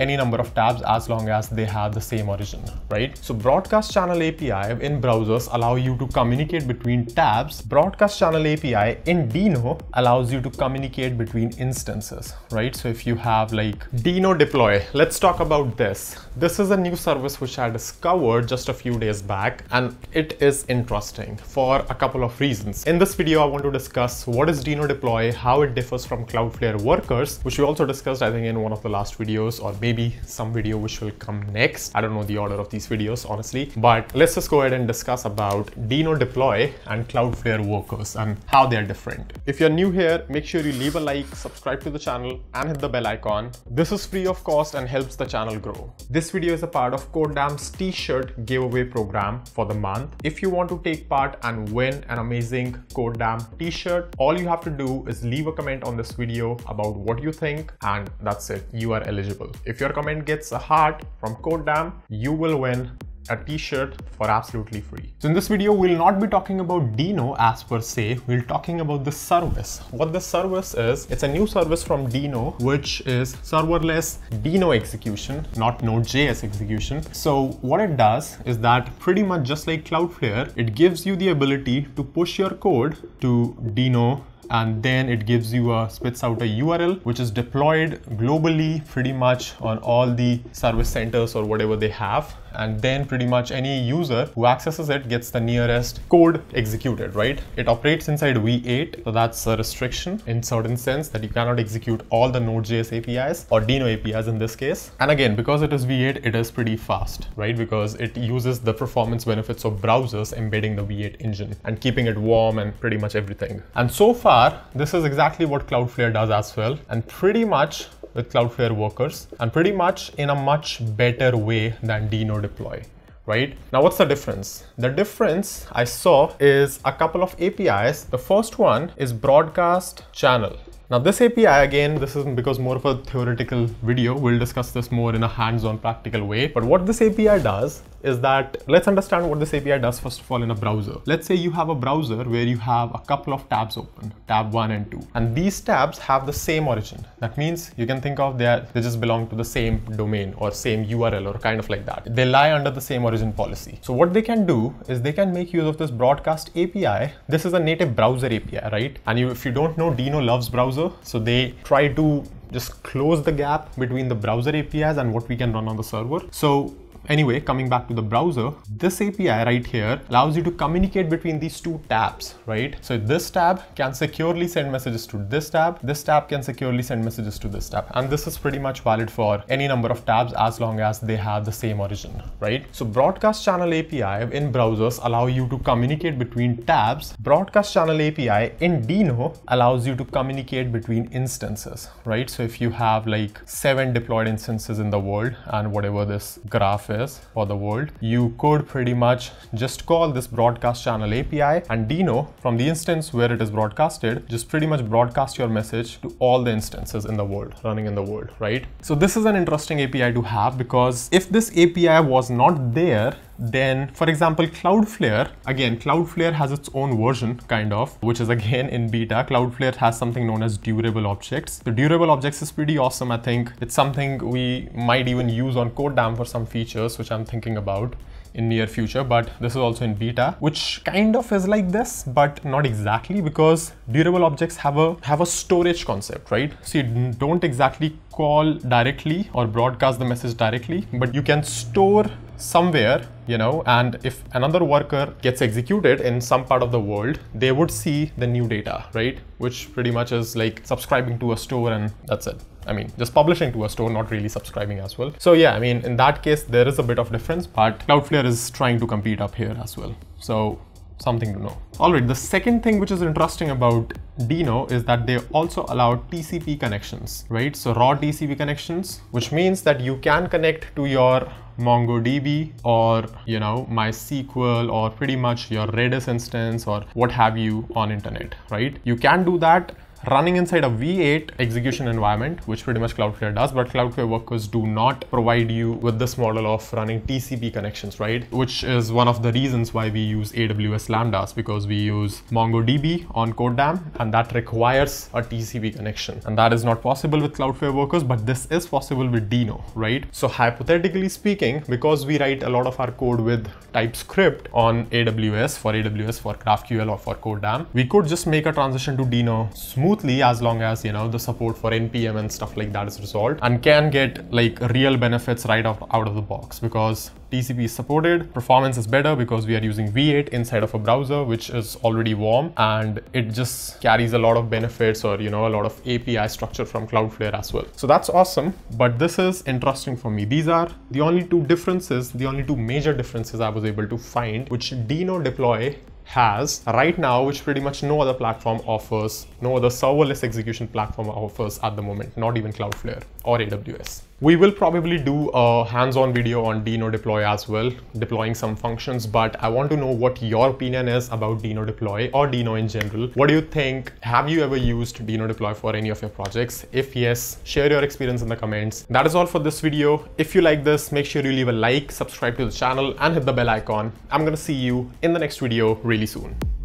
any number of tabs as long as they have the same origin, right? So broadcast channel API in browsers allow you to communicate between tabs. Broadcast channel API in Dino allows you to communicate between instances, right? So if you have like Dino deploy, let's talk about this. This is a new service which I discovered just a few days back and it is interesting for a couple of reasons. In this video, I want to discuss what is Dino deploy, how it differs from Cloudflare workers, which we also discussed, I think in one of the last videos or maybe maybe some video which will come next. I don't know the order of these videos, honestly, but let's just go ahead and discuss about Dino Deploy and Cloudflare Workers and how they're different. If you're new here, make sure you leave a like, subscribe to the channel and hit the bell icon. This is free of cost and helps the channel grow. This video is a part of CodeDam's t-shirt giveaway program for the month. If you want to take part and win an amazing CodeDam t-shirt, all you have to do is leave a comment on this video about what you think and that's it, you are eligible. If if your comment gets a heart from CodeDam, you will win a t-shirt for absolutely free. So in this video, we'll not be talking about Dino as per se, we'll talking about the service. What the service is, it's a new service from Dino, which is serverless Dino execution, not Node.js execution. So what it does is that pretty much just like Cloudflare, it gives you the ability to push your code to Dino and then it gives you a spits out a URL which is deployed globally pretty much on all the service centers or whatever they have and then pretty much any user who accesses it gets the nearest code executed, right? It operates inside V8, so that's a restriction in certain sense that you cannot execute all the Node.js APIs or Dino APIs in this case. And again, because it is V8, it is pretty fast, right? Because it uses the performance benefits of browsers embedding the V8 engine and keeping it warm and pretty much everything. And so far, this is exactly what Cloudflare does as well. And pretty much with Cloudflare workers and pretty much in a much better way than Dino deploy right? Now, what's the difference? The difference I saw is a couple of APIs. The first one is broadcast channel. Now this API again, this is because more of a theoretical video, we'll discuss this more in a hands-on practical way. But what this API does is that let's understand what this API does first of all in a browser. Let's say you have a browser where you have a couple of tabs open, tab one and two, and these tabs have the same origin. That means you can think of they, are, they just belong to the same domain or same URL or kind of like that. They lie under the same origin policy. So what they can do is they can make use of this broadcast API. This is a native browser API, right? And you, if you don't know, Dino loves browser. So they try to just close the gap between the browser APIs and what we can run on the server. So Anyway, coming back to the browser, this API right here allows you to communicate between these two tabs, right? So this tab can securely send messages to this tab, this tab can securely send messages to this tab. And this is pretty much valid for any number of tabs as long as they have the same origin, right? So broadcast channel API in browsers allow you to communicate between tabs. Broadcast channel API in Dino allows you to communicate between instances, right? So if you have like seven deployed instances in the world and whatever this graph is, is for the world, you could pretty much just call this broadcast channel API and Dino from the instance where it is broadcasted, just pretty much broadcast your message to all the instances in the world, running in the world, right? So this is an interesting API to have because if this API was not there, then for example cloudflare again cloudflare has its own version kind of which is again in beta cloudflare has something known as durable objects the durable objects is pretty awesome i think it's something we might even use on codedam for some features which i'm thinking about in near future but this is also in beta which kind of is like this but not exactly because durable objects have a have a storage concept right so you don't exactly call directly or broadcast the message directly but you can store somewhere, you know, and if another worker gets executed in some part of the world, they would see the new data, right? Which pretty much is like subscribing to a store and that's it. I mean, just publishing to a store, not really subscribing as well. So yeah, I mean, in that case, there is a bit of difference, but Cloudflare is trying to compete up here as well. So something to know. All right, the second thing which is interesting about Dino is that they also allow TCP connections, right? So raw TCP connections, which means that you can connect to your MongoDB or, you know, MySQL or pretty much your Redis instance or what have you on internet, right? You can do that running inside a V8 execution environment, which pretty much Cloudflare does, but Cloudflare Workers do not provide you with this model of running TCP connections, right? Which is one of the reasons why we use AWS Lambdas because we use MongoDB on CodeDAM and that requires a TCP connection. And that is not possible with Cloudflare Workers, but this is possible with Dino, right? So hypothetically speaking, because we write a lot of our code with TypeScript on AWS for AWS for GraphQL or for CodeDAM, we could just make a transition to Dino smooth smoothly as long as, you know, the support for NPM and stuff like that is resolved and can get like real benefits right off, out of the box because TCP is supported, performance is better because we are using V8 inside of a browser, which is already warm and it just carries a lot of benefits or, you know, a lot of API structure from Cloudflare as well. So that's awesome, but this is interesting for me. These are the only two differences, the only two major differences I was able to find, which Dino deploy has right now, which pretty much no other platform offers, no other serverless execution platform offers at the moment, not even Cloudflare or AWS. We will probably do a hands-on video on Dino Deploy as well, deploying some functions, but I want to know what your opinion is about Dino Deploy or Dino in general. What do you think? Have you ever used Dino Deploy for any of your projects? If yes, share your experience in the comments. That is all for this video. If you like this, make sure you leave a like, subscribe to the channel and hit the bell icon. I'm gonna see you in the next video really soon.